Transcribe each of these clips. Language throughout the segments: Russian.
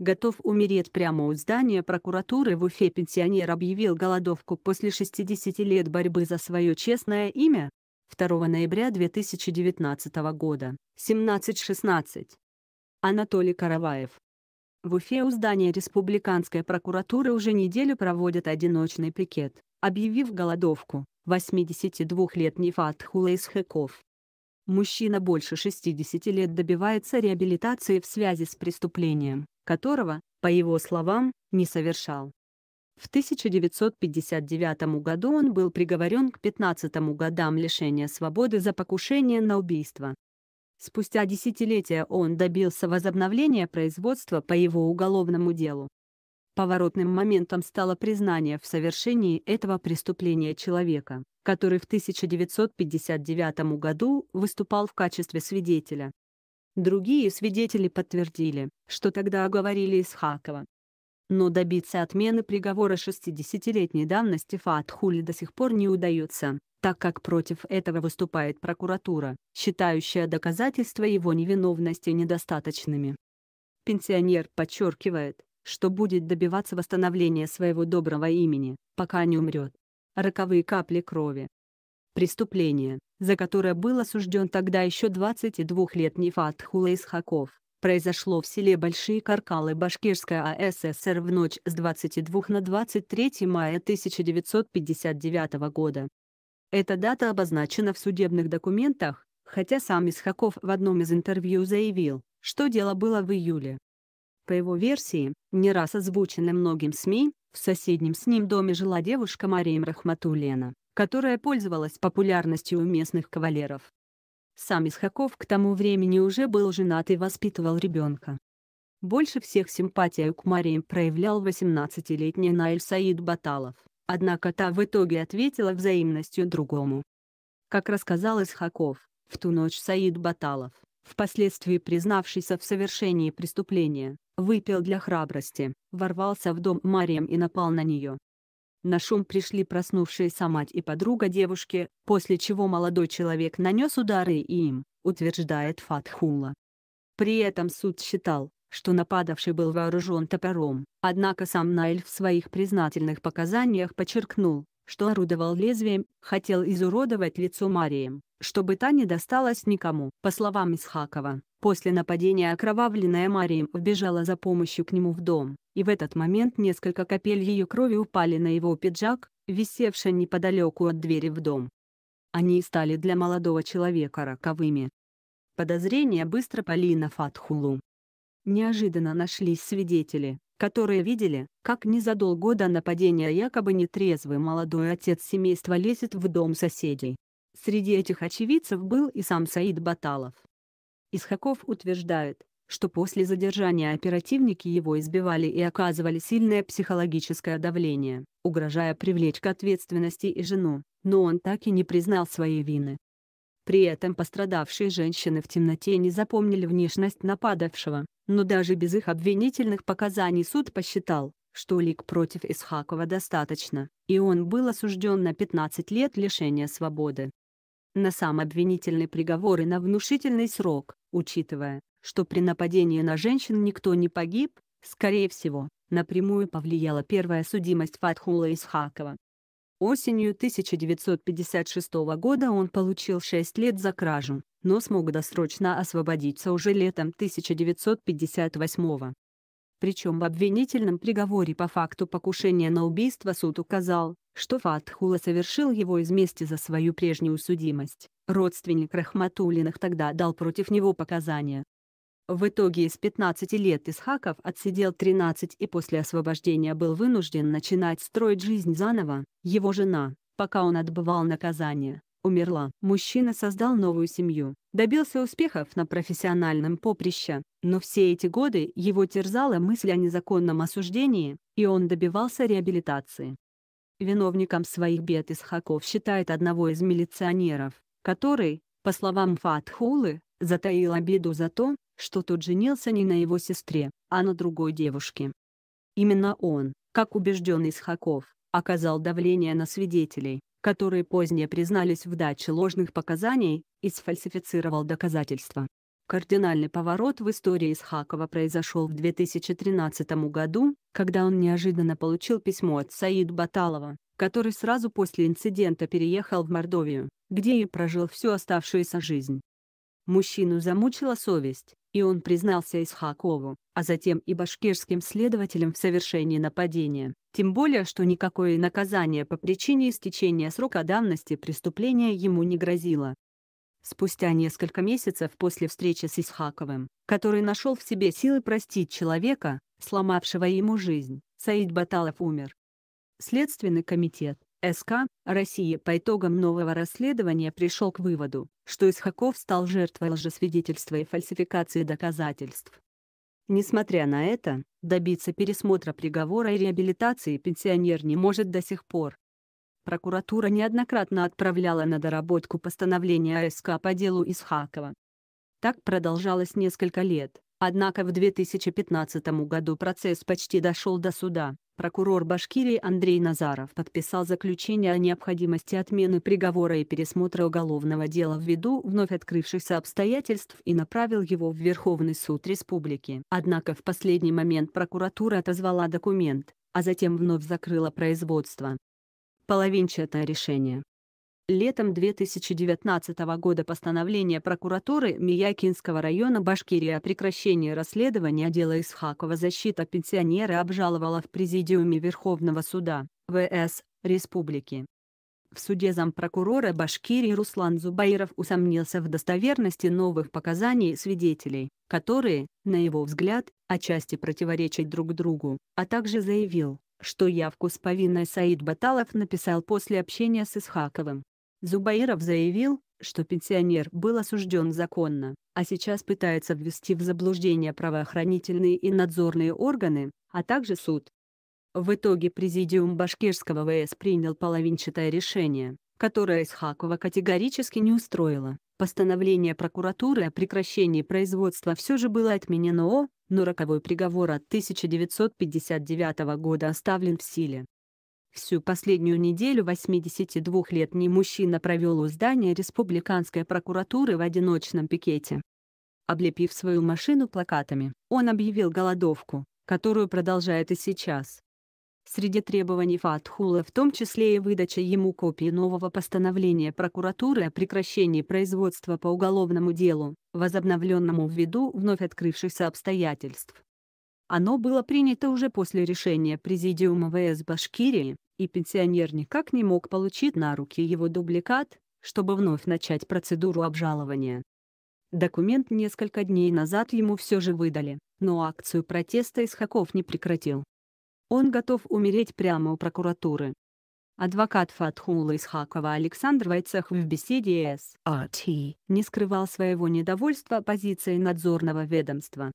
готов умереть прямо у здания прокуратуры в Уфе пенсионер объявил голодовку после 60 лет борьбы за свое честное имя 2 ноября 2019 года, 17.16. Анатолий Караваев. В Уфе у здания Республиканской прокуратуры уже неделю проводят одиночный пикет, объявив голодовку 82-летний Фатхула Исхаков. Мужчина больше 60 лет добивается реабилитации в связи с преступлением, которого, по его словам, не совершал. В 1959 году он был приговорен к 15 годам лишения свободы за покушение на убийство. Спустя десятилетия он добился возобновления производства по его уголовному делу. Поворотным моментом стало признание в совершении этого преступления человека, который в 1959 году выступал в качестве свидетеля. Другие свидетели подтвердили, что тогда оговорили Исхакова. Но добиться отмены приговора 60-летней давности Фатхули до сих пор не удается, так как против этого выступает прокуратура, считающая доказательства его невиновности недостаточными. Пенсионер подчеркивает, что будет добиваться восстановления своего доброго имени, пока не умрет. Роковые капли крови, Преступление, за которое был осужден тогда еще 22-летний Фатхула Исхаков, произошло в селе Большие Каркалы Башкирская АССР в ночь с 22 на 23 мая 1959 года. Эта дата обозначена в судебных документах, хотя сам Исхаков в одном из интервью заявил, что дело было в июле. По его версии, не раз озвученной многим СМИ, в соседнем с ним доме жила девушка Мария Рахматулена которая пользовалась популярностью у местных кавалеров. Сам Исхаков к тому времени уже был женат и воспитывал ребенка. Больше всех симпатию к Мариям проявлял 18-летний Наиль Саид Баталов, однако та в итоге ответила взаимностью другому. Как рассказал Исхаков, в ту ночь Саид Баталов, впоследствии признавшийся в совершении преступления, выпил для храбрости, ворвался в дом Марием и напал на нее. На шум пришли проснувшиеся мать и подруга девушки, после чего молодой человек нанес удары им, утверждает Фатхула. При этом суд считал, что нападавший был вооружен топором, однако сам Найль в своих признательных показаниях подчеркнул, что орудовал лезвием, хотел изуродовать лицо Марием, чтобы та не досталась никому. По словам Исхакова, После нападения окровавленная Марием вбежала за помощью к нему в дом, и в этот момент несколько капель ее крови упали на его пиджак, висевший неподалеку от двери в дом. Они стали для молодого человека роковыми. Подозрения быстро пали на Фатхулу. Неожиданно нашлись свидетели, которые видели, как незадолго до нападения якобы нетрезвый молодой отец семейства лезет в дом соседей. Среди этих очевидцев был и сам Саид Баталов. Исхаков утверждает, что после задержания оперативники его избивали и оказывали сильное психологическое давление, угрожая привлечь к ответственности и жену, но он так и не признал своей вины. При этом пострадавшие женщины в темноте не запомнили внешность нападавшего, но даже без их обвинительных показаний суд посчитал, что лик против Исхакова достаточно, и он был осужден на 15 лет лишения свободы на сам обвинительный приговор и на внушительный срок, учитывая, что при нападении на женщин никто не погиб, скорее всего, напрямую повлияла первая судимость Фатхула Исхакова. Осенью 1956 года он получил 6 лет за кражу, но смог досрочно освободиться уже летом 1958 года. Причем в обвинительном приговоре по факту покушения на убийство суд указал, что Фатхула совершил его из мести за свою прежнюю судимость. Родственник Рахматулиных тогда дал против него показания. В итоге из 15 лет Исхаков отсидел 13 и после освобождения был вынужден начинать строить жизнь заново. Его жена, пока он отбывал наказание, умерла. Мужчина создал новую семью, добился успехов на профессиональном поприще, но все эти годы его терзала мысль о незаконном осуждении, и он добивался реабилитации. Виновником своих бед Исхаков считает одного из милиционеров, который, по словам Фатхулы, затаил обиду за то, что тот женился не на его сестре, а на другой девушке. Именно он, как убежденный Исхаков, оказал давление на свидетелей, которые позднее признались в даче ложных показаний, и сфальсифицировал доказательства. Кардинальный поворот в истории Исхакова произошел в 2013 году, когда он неожиданно получил письмо от Саид Баталова, который сразу после инцидента переехал в Мордовию, где и прожил всю оставшуюся жизнь. Мужчину замучила совесть, и он признался Исхакову, а затем и башкирским следователям в совершении нападения, тем более что никакое наказание по причине истечения срока давности преступления ему не грозило. Спустя несколько месяцев после встречи с Исхаковым, который нашел в себе силы простить человека, сломавшего ему жизнь, Саид Баталов умер. Следственный комитет СК России по итогам нового расследования пришел к выводу, что Исхаков стал жертвой лжесвидетельства и фальсификации доказательств. Несмотря на это, добиться пересмотра приговора и реабилитации пенсионер не может до сих пор. Прокуратура неоднократно отправляла на доработку постановления АСК по делу Исхакова. Так продолжалось несколько лет, однако в 2015 году процесс почти дошел до суда. Прокурор Башкирии Андрей Назаров подписал заключение о необходимости отмены приговора и пересмотра уголовного дела ввиду вновь открывшихся обстоятельств и направил его в Верховный суд республики. Однако в последний момент прокуратура отозвала документ, а затем вновь закрыла производство половинчатое решение. Летом 2019 года постановление прокуратуры Миякинского района Башкирии о прекращении расследования дела Исхакова защита пенсионера обжаловала в Президиуме Верховного суда, ВС, Республики. В суде зампрокурора Башкирии Руслан Зубаиров усомнился в достоверности новых показаний свидетелей, которые, на его взгляд, отчасти противоречат друг другу, а также заявил, что явку с повинной Саид Баталов написал после общения с Исхаковым. Зубаиров заявил, что пенсионер был осужден законно, а сейчас пытается ввести в заблуждение правоохранительные и надзорные органы, а также суд. В итоге Президиум Башкирского ВС принял половинчатое решение, которое Исхакова категорически не устроило. Постановление прокуратуры о прекращении производства все же было отменено, но роковой приговор от 1959 года оставлен в силе. Всю последнюю неделю 82-летний мужчина провел у здания республиканской прокуратуры в одиночном пикете. Облепив свою машину плакатами, он объявил голодовку, которую продолжает и сейчас. Среди требований Фатхула в том числе и выдача ему копии нового постановления прокуратуры о прекращении производства по уголовному делу, возобновленному ввиду вновь открывшихся обстоятельств. Оно было принято уже после решения Президиума ВС Башкирии, и пенсионер никак не мог получить на руки его дубликат, чтобы вновь начать процедуру обжалования. Документ несколько дней назад ему все же выдали, но акцию протеста Исхаков не прекратил. Он готов умереть прямо у прокуратуры. Адвокат Фатхула Исхакова Александр Вайцех в беседе с RT а не скрывал своего недовольства позицией надзорного ведомства.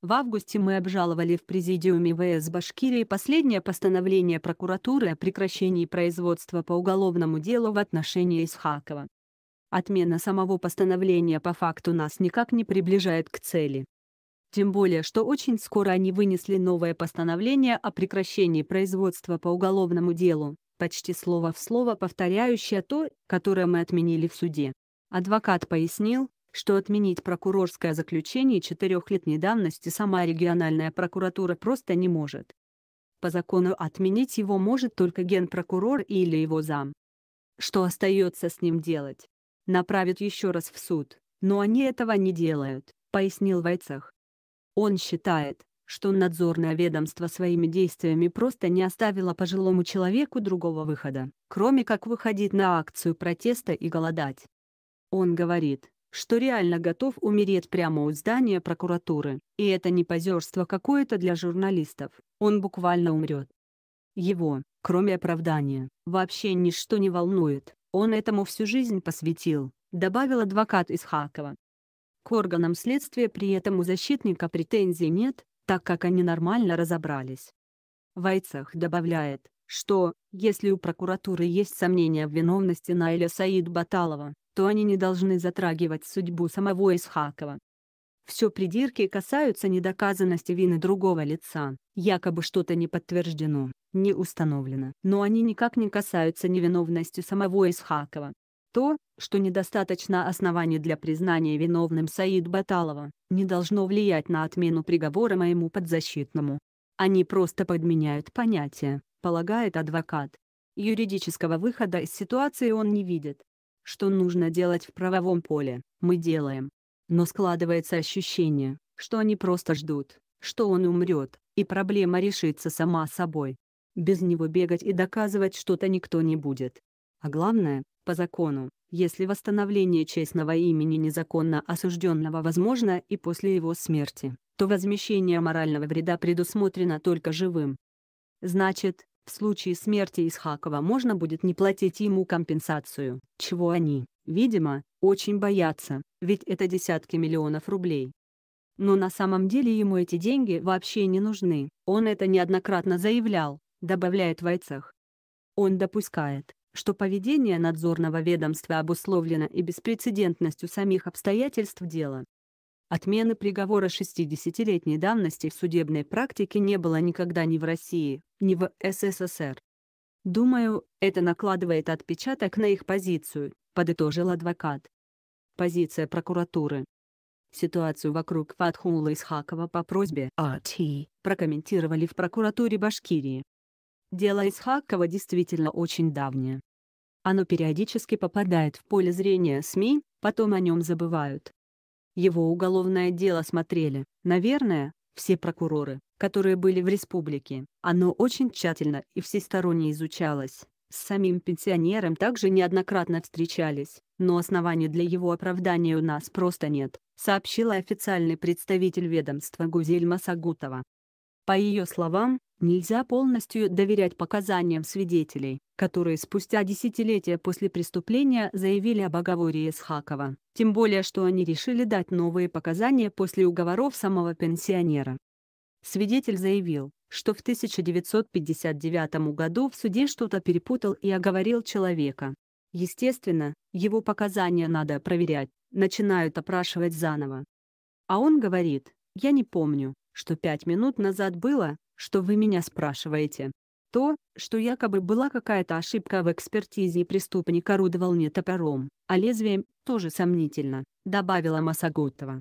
В августе мы обжаловали в Президиуме ВС Башкирии последнее постановление прокуратуры о прекращении производства по уголовному делу в отношении Исхакова. Отмена самого постановления по факту нас никак не приближает к цели. Тем более, что очень скоро они вынесли новое постановление о прекращении производства по уголовному делу, почти слово в слово повторяющее то, которое мы отменили в суде. Адвокат пояснил, что отменить прокурорское заключение четырехлетней давности сама региональная прокуратура просто не может. По закону отменить его может только генпрокурор или его зам. Что остается с ним делать? Направят еще раз в суд, но они этого не делают, пояснил Вайцах. Он считает, что надзорное ведомство своими действиями просто не оставило пожилому человеку другого выхода, кроме как выходить на акцию протеста и голодать. Он говорит, что реально готов умереть прямо у здания прокуратуры, и это не позерство какое-то для журналистов, он буквально умрет. Его, кроме оправдания, вообще ничто не волнует, он этому всю жизнь посвятил, добавил адвокат из Хакова. К органам следствия при этом у защитника претензий нет, так как они нормально разобрались. Вайцах добавляет, что, если у прокуратуры есть сомнения в виновности Наиля Саид Баталова, то они не должны затрагивать судьбу самого Исхакова. Все придирки касаются недоказанности вины другого лица, якобы что-то не подтверждено, не установлено. Но они никак не касаются невиновности самого Исхакова. То, что недостаточно оснований для признания виновным Саид Баталова, не должно влиять на отмену приговора моему подзащитному. Они просто подменяют понятия, полагает адвокат. Юридического выхода из ситуации он не видит. Что нужно делать в правовом поле, мы делаем. Но складывается ощущение, что они просто ждут, что он умрет, и проблема решится сама собой. Без него бегать и доказывать что-то никто не будет. А главное, по закону, если восстановление честного имени незаконно осужденного возможно и после его смерти, то возмещение морального вреда предусмотрено только живым. Значит, в случае смерти Исхакова можно будет не платить ему компенсацию, чего они, видимо, очень боятся, ведь это десятки миллионов рублей. Но на самом деле ему эти деньги вообще не нужны, он это неоднократно заявлял, добавляет Вайцах. Он допускает, что поведение надзорного ведомства обусловлено и беспрецедентностью самих обстоятельств дела. Отмены приговора 60-летней давности в судебной практике не было никогда ни в России, ни в СССР. «Думаю, это накладывает отпечаток на их позицию», — подытожил адвокат. Позиция прокуратуры. Ситуацию вокруг Фатхула Исхакова по просьбе А.Т. прокомментировали в прокуратуре Башкирии. Дело Исхакова действительно очень давнее. Оно периодически попадает в поле зрения СМИ, потом о нем забывают. Его уголовное дело смотрели, наверное, все прокуроры, которые были в республике. Оно очень тщательно и всесторонне изучалось. С самим пенсионером также неоднократно встречались, но оснований для его оправдания у нас просто нет, сообщила официальный представитель ведомства Гузель Масагутова. По ее словам, Нельзя полностью доверять показаниям свидетелей, которые спустя десятилетия после преступления заявили о оговоре Исхакова, тем более что они решили дать новые показания после уговоров самого пенсионера. Свидетель заявил, что в 1959 году в суде что-то перепутал и оговорил человека. Естественно, его показания надо проверять, начинают опрашивать заново. А он говорит, я не помню, что пять минут назад было, что вы меня спрашиваете. То, что якобы была какая-то ошибка в экспертизе и преступник орудовал не топором, а лезвием, тоже сомнительно, добавила Масагутова.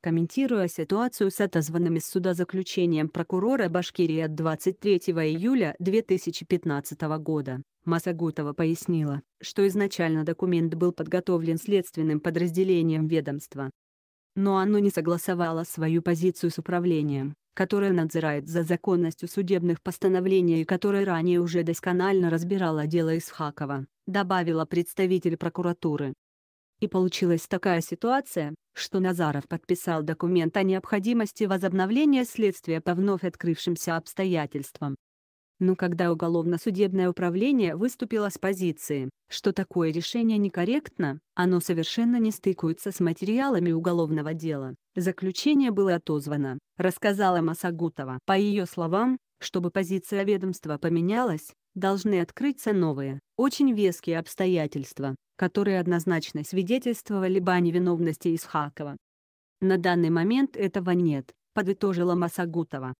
Комментируя ситуацию с отозванным из суда заключением прокурора Башкирии от 23 июля 2015 года, Масагутова пояснила, что изначально документ был подготовлен следственным подразделением ведомства. Но оно не согласовало свою позицию с управлением, которая надзирает за законностью судебных постановлений и которая ранее уже досконально разбирала дело Исхакова, добавила представитель прокуратуры. И получилась такая ситуация, что Назаров подписал документ о необходимости возобновления следствия по вновь открывшимся обстоятельствам но когда уголовно-судебное управление выступило с позиции, что такое решение некорректно, оно совершенно не стыкуется с материалами уголовного дела, заключение было отозвано, рассказала Масагутова. По ее словам, чтобы позиция ведомства поменялась, должны открыться новые, очень веские обстоятельства, которые однозначно свидетельствовали бы о невиновности Исхакова. На данный момент этого нет, подытожила Масагутова.